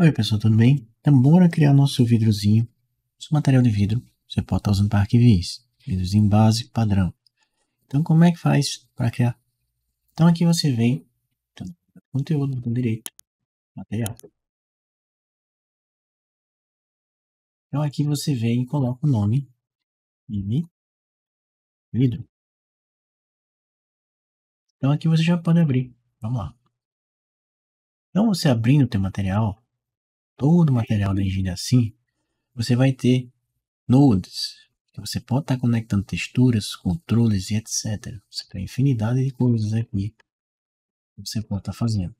Oi pessoal, tudo bem? Então bora criar nosso vidrozinho. Esse material de vidro, você pode estar usando para arquivis. Vidrozinho base, padrão. Então como é que faz para criar? Então aqui você vem, então, conteúdo, botão direito, material. Então aqui você vem e coloca o nome de vidro. Então aqui você já pode abrir. Vamos lá. Então você abrindo o teu material, todo o material da engine assim, você vai ter nodes. Você pode estar tá conectando texturas, controles e etc. Você tem infinidade de coisas aqui que você pode estar tá fazendo.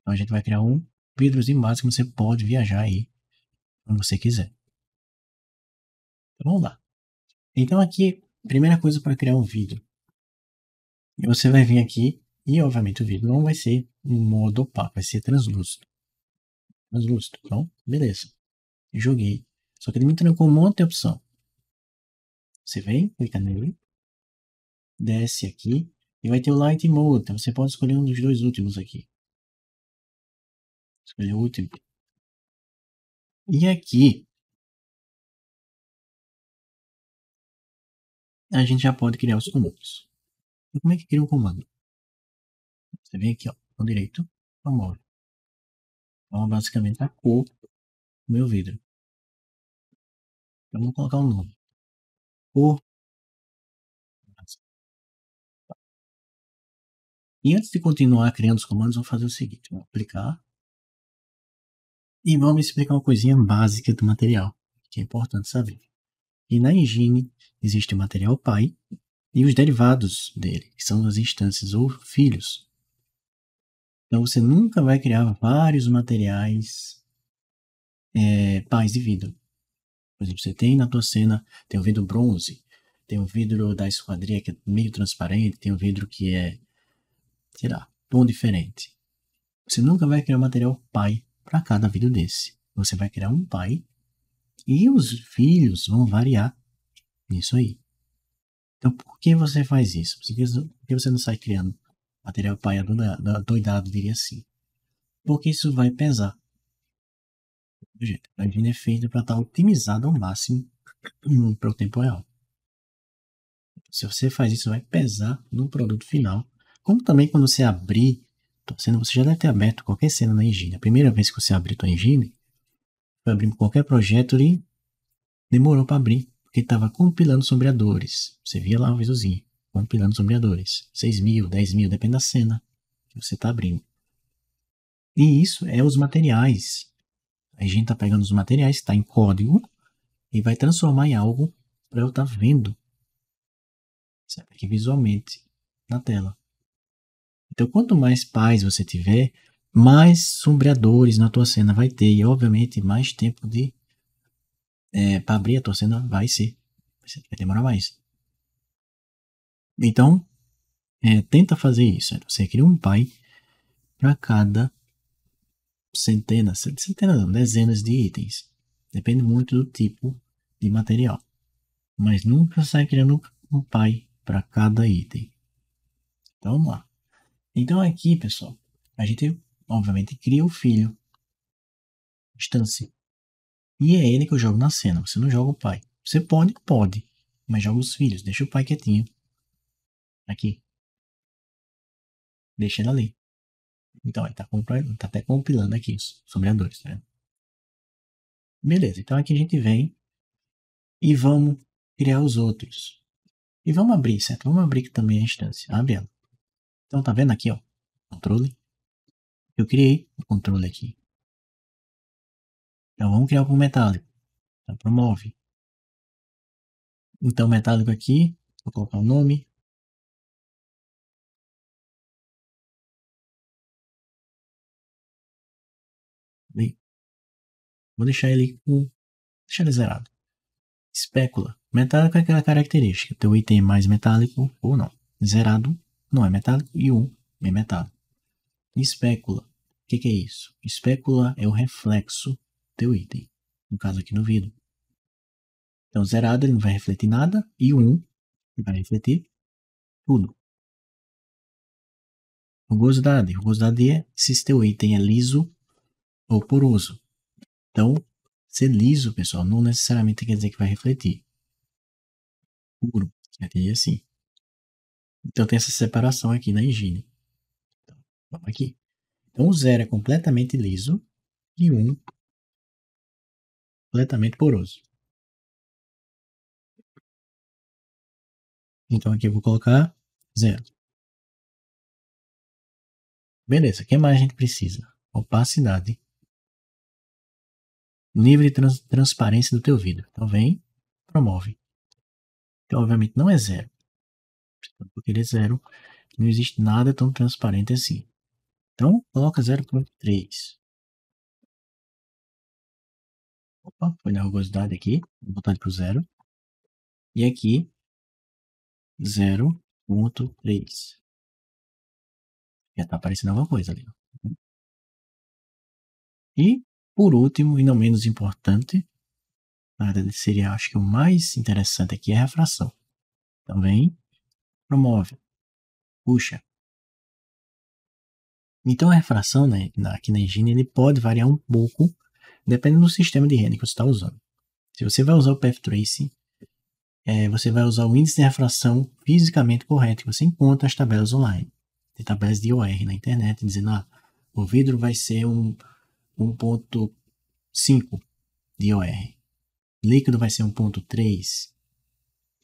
Então a gente vai criar um vidrozinho básico que você pode viajar aí quando você quiser. Então, vamos lá. Então aqui, primeira coisa para criar um vidro. Você vai vir aqui e obviamente o vidro não vai ser um modo opaco, vai ser translúcido mais lúcido. Pronto, beleza. Joguei. Só que ele me trancou um monte de opção. Você vem, clica nele, desce aqui e vai ter o Light Mode. Então, você pode escolher um dos dois últimos aqui. Escolher o último. E aqui a gente já pode criar os comandos. E como é que cria um comando? Você vem aqui, ó, Com direito, vamos então, basicamente, é a cor do meu vidro. Então, vamos colocar um nome. Cor. E antes de continuar criando os comandos, vou fazer o seguinte. vou aplicar. E vamos explicar uma coisinha básica do material, que é importante saber. E na engine existe o material pai e os derivados dele, que são as instâncias ou filhos então você nunca vai criar vários materiais é, de vidro. Por exemplo, você tem na tua cena, tem o vidro bronze, tem o vidro da esquadria que é meio transparente, tem o vidro que é, sei lá, tom diferente. Você nunca vai criar um material pai para cada vidro desse. Você vai criar um pai e os filhos vão variar nisso aí. Então, por que você faz isso? Por que você não sai criando material pai doidado diria assim. Porque isso vai pesar. a engine é feita para estar tá otimizada ao máximo para o tempo real. Se você faz isso, vai pesar no produto final. Como também quando você abrir tua tá cena, você já deve ter aberto qualquer cena na engine. A primeira vez que você abrir tua engine, foi abrir qualquer projeto e demorou para abrir, porque estava compilando sombreadores. Você via lá o um compilando os sombreadores, 6 mil, 10 mil, depende da cena que você está abrindo. E isso é os materiais. A gente está pegando os materiais, está em código, e vai transformar em algo para eu estar tá vendo. Certo? Aqui é visualmente na tela. Então, quanto mais pais você tiver, mais sombreadores na tua cena vai ter. E, obviamente, mais tempo de... É, eh, para abrir a tua cena vai ser. Vai demorar mais. Então, é, tenta fazer isso. Você cria um pai para cada centenas, centenas não, dezenas de itens. Depende muito do tipo de material. Mas nunca sai criando um pai para cada item. Então vamos lá. Então aqui, pessoal, a gente obviamente cria o filho. Instância. E é ele que eu jogo na cena. Você não joga o pai. Você pode? Pode. Mas joga os filhos. Deixa o pai quietinho. Aqui. Deixando ali. Então, ele está tá até compilando aqui os sombreadores, tá né? Beleza, então aqui a gente vem e vamos criar os outros. E vamos abrir, certo? Vamos abrir aqui também a instância. Abre ela. Então, tá vendo aqui, ó? Controle. Eu criei o controle aqui. Então, vamos criar o metálico. Então, promove. Então, metálico aqui, vou colocar o nome. Vou deixar ele com. Deixar ele zerado. Espécula. Metálico é aquela característica. Teu então, item é mais metálico ou não. Zerado não é metálico e um é metálico. Espécula. O que, que, é isso? Espécula é o reflexo do teu item. No caso aqui no vidro. Então, zerado ele não vai refletir nada. E um, vai refletir tudo. Rugosidade. Rugosidade é se teu item é liso ou poroso. Então, ser liso, pessoal, não necessariamente quer dizer que vai refletir. Puro, seria né, assim. Então tem essa separação aqui na higiene. Então, vamos aqui. Então o zero é completamente liso e um completamente poroso. Então aqui eu vou colocar zero. Beleza, o que mais a gente precisa? Opacidade livre trans, transparência do teu vidro. Então vem, promove. Então, obviamente, não é zero. Porque ele é zero, não existe nada tão transparente assim. Então, coloca 0.3. Opa, foi na rugosidade aqui. Vou botar para o zero. E aqui, 0.3. Já está aparecendo alguma coisa ali. E por último, e não menos importante, na seria acho que o mais interessante aqui é a refração. Também promove, puxa. Então a refração né, aqui na higiene ele pode variar um pouco dependendo do sistema de rede que você está usando. Se você vai usar o path tracing, é, você vai usar o índice de refração fisicamente correto que você encontra nas tabelas online. Tem tabelas de OR na internet dizendo, ah, o vidro vai ser um 1.5 de OR. Líquido vai ser 1.3.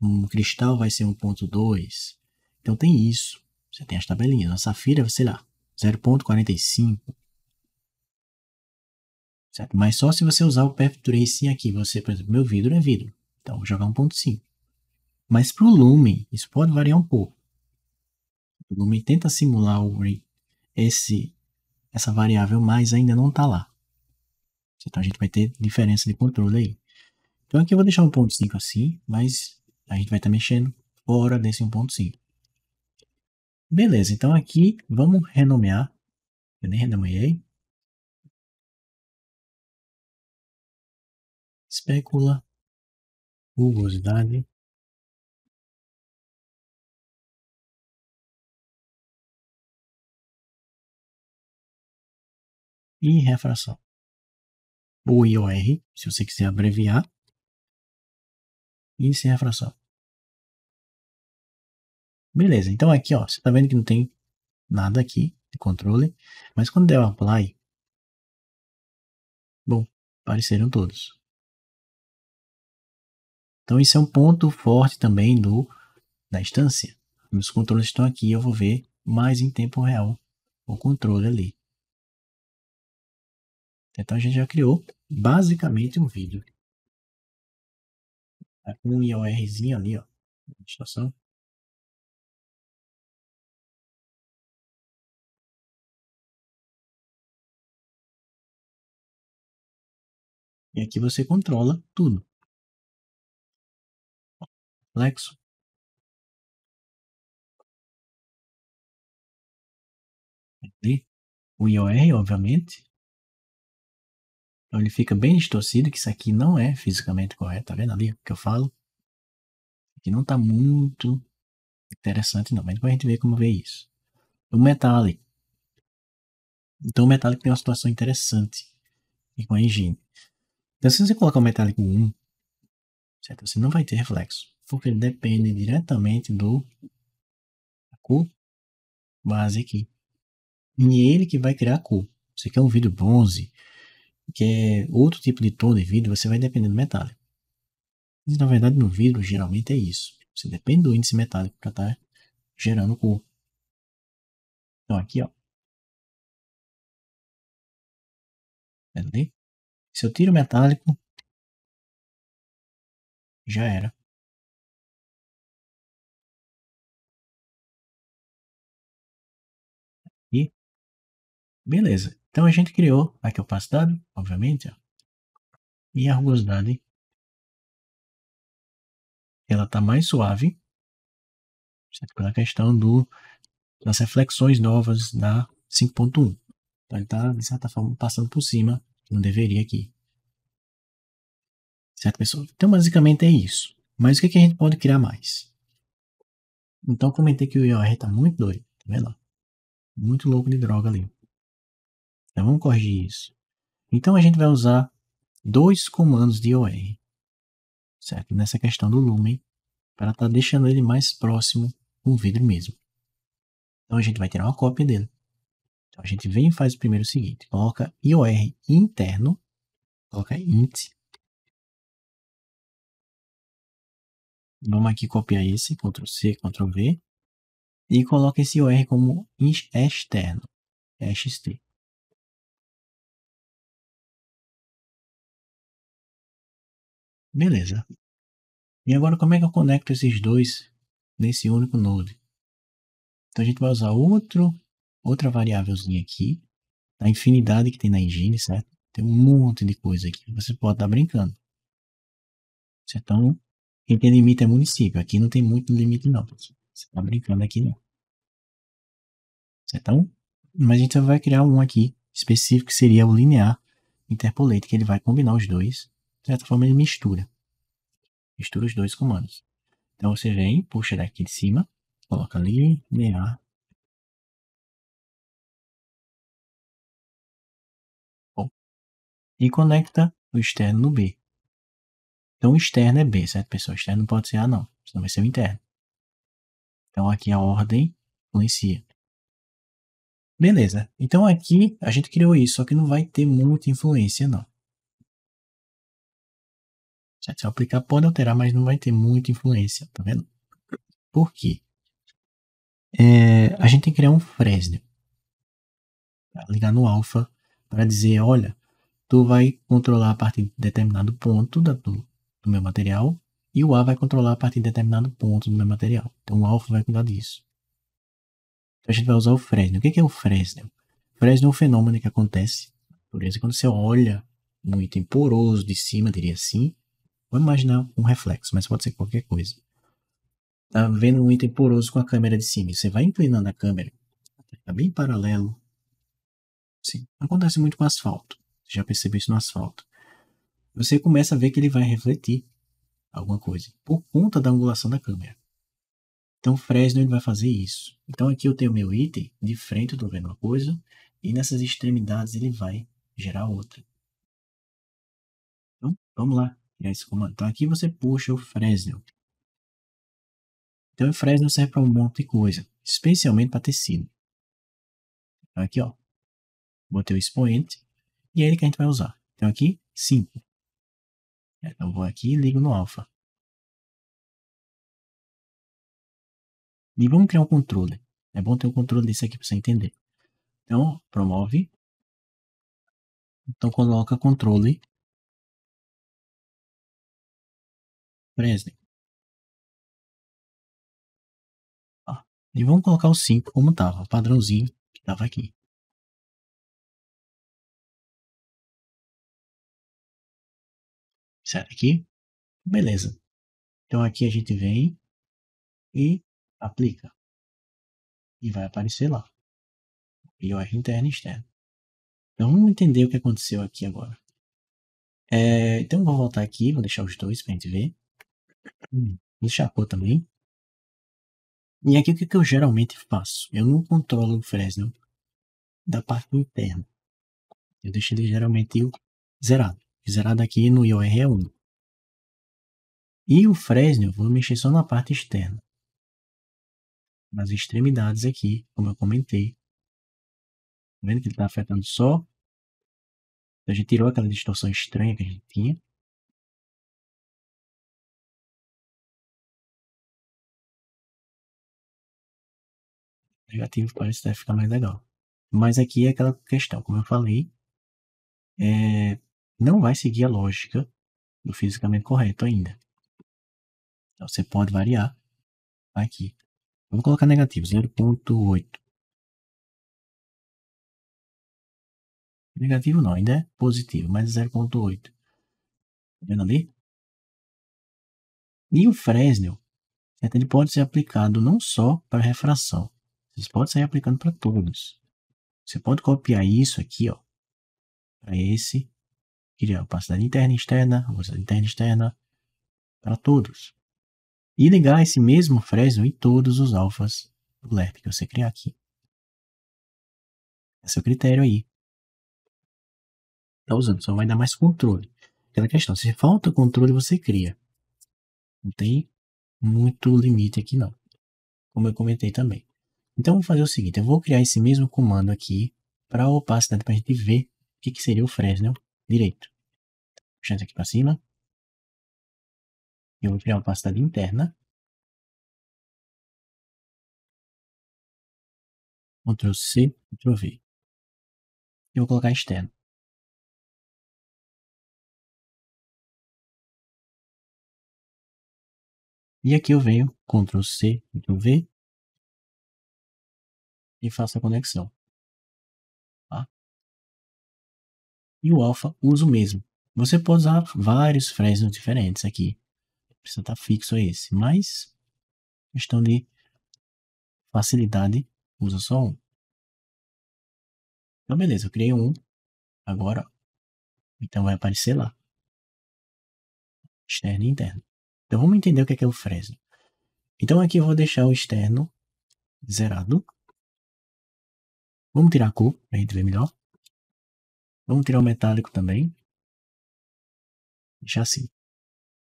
Um cristal vai ser 1.2. Então tem isso. Você tem as tabelinhas. A safira, sei lá, 0.45. Certo? Mas só se você usar o path tracing aqui. Você, por exemplo, meu vidro é vidro. Então vou jogar 1.5. Mas para o Lumen, isso pode variar um pouco. O Lumen tenta simular o, esse essa variável mais ainda não está lá. Então a gente vai ter diferença de controle aí. Então aqui eu vou deixar 1.5 assim, mas a gente vai estar tá mexendo fora desse 1.5. Beleza, então aqui vamos renomear. Eu nem renomeei. Especula, rugosidade, e refração. Ou IOR, se você quiser abreviar, e sem refração. Beleza, então aqui ó, você está vendo que não tem nada aqui de controle, mas quando der o apply, bom, apareceram todos. Então isso é um ponto forte também do da instância. Meus controles estão aqui, eu vou ver mais em tempo real o controle ali. Então a gente já criou basicamente um vídeo. Tá com um IORzinho ali, ó. Estação. E aqui você controla tudo. Complexo. e o IOR, obviamente. Então ele fica bem distorcido, que isso aqui não é fisicamente correto, tá vendo ali o que eu falo? Que não tá muito interessante não, mas depois a gente vê como vê isso. O Metallic. Então o Metallic tem uma situação interessante e com a engine. Então se você colocar o Metallic 1, certo? você não vai ter reflexo, porque ele depende diretamente do cor base aqui. E é ele que vai criar a cor. Você quer um vídeo bronze, que é outro tipo de tom de vidro, você vai depender do metálico. na verdade, no vidro, geralmente é isso. Você depende do índice metálico para estar tá gerando cor. Então, aqui, ó. entendi. Se eu tiro o metálico, já era. E Beleza. Então a gente criou aqui o passo-dado, obviamente, ó, e a rugosidade ela está mais suave, certo? pela questão do, das reflexões novas da 5.1. Então ele está, de certa forma, passando por cima, não deveria aqui. Certo, pessoal? Então basicamente é isso. Mas o que, é que a gente pode criar mais? Então comentei que o IOR está muito doido, tá vendo? Muito louco de droga ali. Então vamos corrigir isso. Então a gente vai usar dois comandos de OR, certo? Nessa questão do lumen, para estar tá deixando ele mais próximo do vidro mesmo. Então a gente vai tirar uma cópia dele. Então a gente vem e faz o primeiro seguinte, coloca IOR interno, coloca int. Vamos aqui copiar esse, Ctrl C, Ctrl V, e coloca esse IOR como externo, EXT. Beleza. E agora como é que eu conecto esses dois nesse único node? Então a gente vai usar outro, outra variávelzinha aqui, a infinidade que tem na engine, certo? Tem um monte de coisa aqui, você pode estar tá brincando. Então, quem tem limite é município, aqui não tem muito limite não, você está brincando aqui não. Certo? Então, mas a gente vai criar um aqui específico que seria o linear interpolate, que ele vai combinar os dois de certa forma, ele mistura. Mistura os dois comandos. Então você vem, puxa daqui de cima, coloca ali linear. Bom, e conecta o externo no B. Então o externo é B, certo, pessoal? O externo não pode ser A, não. Senão vai ser o interno. Então aqui a ordem influencia. Beleza. Então aqui a gente criou isso, só que não vai ter muita influência, não. Se eu aplicar, pode alterar, mas não vai ter muita influência, tá vendo? Por quê? É, a gente tem que criar um Fresnel. Ligar no alfa para dizer, olha, tu vai controlar a partir de determinado ponto da, do, do meu material e o A vai controlar a partir de determinado ponto do meu material. Então o alfa vai cuidar disso. Então a gente vai usar o Fresnel. O que é o Fresnel? O Fresnel é um fenômeno que acontece na natureza quando você olha muito item poroso de cima, diria assim, Vamos imaginar um reflexo, mas pode ser qualquer coisa. Tá vendo um item poroso com a câmera de cima. Você vai inclinando a câmera, tá bem paralelo. Sim, acontece muito com asfalto. Você já percebeu isso no asfalto. Você começa a ver que ele vai refletir alguma coisa por conta da angulação da câmera. Então o Fresno ele vai fazer isso. Então aqui eu tenho meu item de frente, eu tô vendo uma coisa, e nessas extremidades ele vai gerar outra. Então, vamos lá que esse comando. Então aqui você puxa o Fresnel. Então o Fresnel serve para um monte de coisa, especialmente para tecido. Então aqui, ó, botei o expoente e é ele que a gente vai usar. Então aqui, 5. Então vou aqui e ligo no alfa. E vamos criar um controle. É bom ter um controle desse aqui para você entender. Então, promove. Então, coloca controle Presley. Ah, e vamos colocar o 5 como estava, padrãozinho que estava aqui. Certo aqui? Beleza. Então aqui a gente vem e aplica. E vai aparecer lá. IOR interno e externo. Então vamos entender o que aconteceu aqui agora. É, então vou voltar aqui, vou deixar os dois para a gente ver do hum, Chapô também. E aqui o que, eu geralmente faço? Eu não controlo o Fresnel da parte interna. Eu deixo ele geralmente zerado. Zerado aqui no IOR 1. E o Fresnel, vou mexer só na parte externa. Nas extremidades aqui, como eu comentei. Tá vendo que ele está afetando só? A gente tirou aquela distorção estranha que a gente tinha. negativo parece que STF né, ficar mais legal. Mas aqui é aquela questão, como eu falei, é, não vai seguir a lógica do fisicamente correto ainda. Então, você pode variar aqui. Vamos colocar negativo, 0.8. Negativo não, ainda é positivo, mas 0.8. Está vendo ali? E o Fresnel ele pode ser aplicado não só para refração, vocês podem sair aplicando para todos. Você pode copiar isso aqui, ó, para esse, criar é opacidade interna e externa, opacidade interna e externa, para todos. E ligar esse mesmo Fresnel em todos os alfas do LERP que você criar aqui. Esse é o critério aí. Tá usando, só vai dar mais controle. Aquela questão, se falta controle, você cria. Não tem muito limite aqui não. Como eu comentei também. Então, vou fazer o seguinte, eu vou criar esse mesmo comando aqui para a opacidade, para a gente ver o que, que seria o Fresnel direito. Puxando isso aqui para cima. Eu vou criar uma opacidade interna. Ctrl C, Ctrl V. Eu vou colocar externo. E aqui eu venho, Ctrl C, Ctrl V, e faça a conexão. Tá? E o alfa uso o mesmo. Você pode usar vários Fresnel diferentes aqui. Precisa estar tá fixo esse, mas questão de facilidade, usa só um. Então, beleza, eu criei um. Agora, então vai aparecer lá. Externo e interno. Então, vamos entender o que é, que é o Fresnel. Então, aqui eu vou deixar o externo zerado. Vamos tirar a cor para a gente ver melhor. Vamos tirar o metálico também. Deixa assim.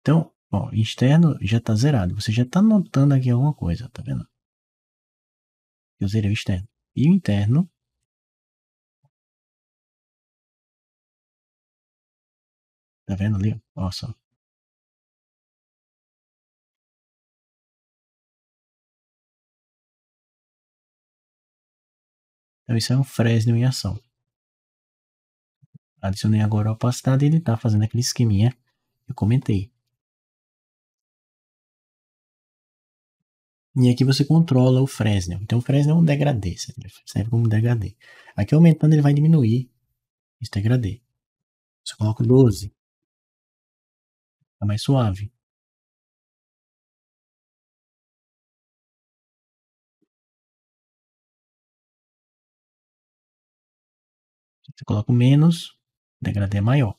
Então, ó, externo já está zerado. Você já está notando aqui alguma coisa, tá vendo? Eu zerei o externo. E o interno. Tá vendo ali? Olha só. Então isso é um Fresnel em ação. Adicionei agora a opacidade e ele está fazendo aquele esqueminha que eu comentei. E aqui você controla o Fresnel. Então o Fresnel é um degradê, serve como degradê. Aqui aumentando ele vai diminuir esse degradê. Você coloca 12. Fica tá mais suave. Você coloca o menos, o degradê é maior.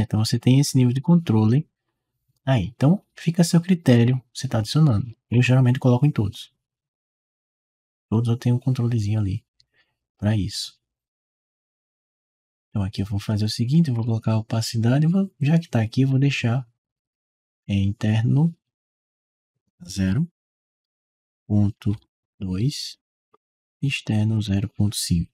Então você tem esse nível de controle aí. Então fica a seu critério, você está adicionando. Eu geralmente coloco em todos. Todos eu tenho um controlezinho ali para isso. Então aqui eu vou fazer o seguinte, eu vou colocar a opacidade, vou, já que está aqui, eu vou deixar em é, interno 0.2 externo 0.5.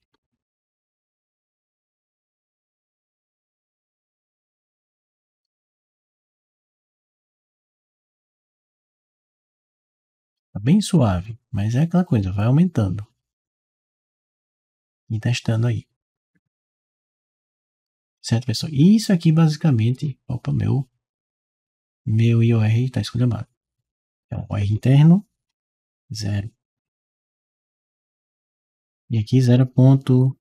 Tá bem suave, mas é aquela coisa, vai aumentando. E testando aí. Certo, pessoal? Isso aqui basicamente, opa, meu meu IOR está esculhambado. É um então, OR interno, zero e aqui 0.8.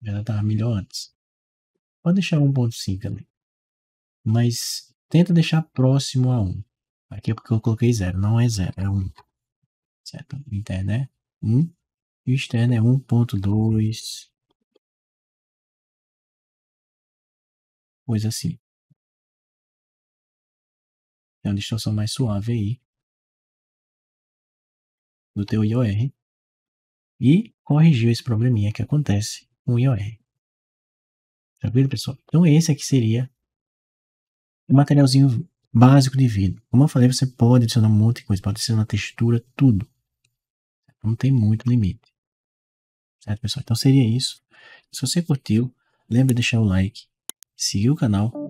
Já estava melhor antes. Pode deixar 1.5 ali. Mas tenta deixar próximo a 1. Aqui é porque eu coloquei 0. Não é 0, é 1. Certo? O interno é 1. E o externo é 1.2. Coisa assim. É uma distorção mais suave aí do teu IOR e corrigiu esse probleminha que acontece com o IOR. Tranquilo, pessoal? Então, esse aqui seria o materialzinho básico de vidro Como eu falei, você pode adicionar um monte de coisa, pode adicionar textura, tudo. Não tem muito limite. Certo, pessoal? Então, seria isso. Se você curtiu, lembre de deixar o like, seguir o canal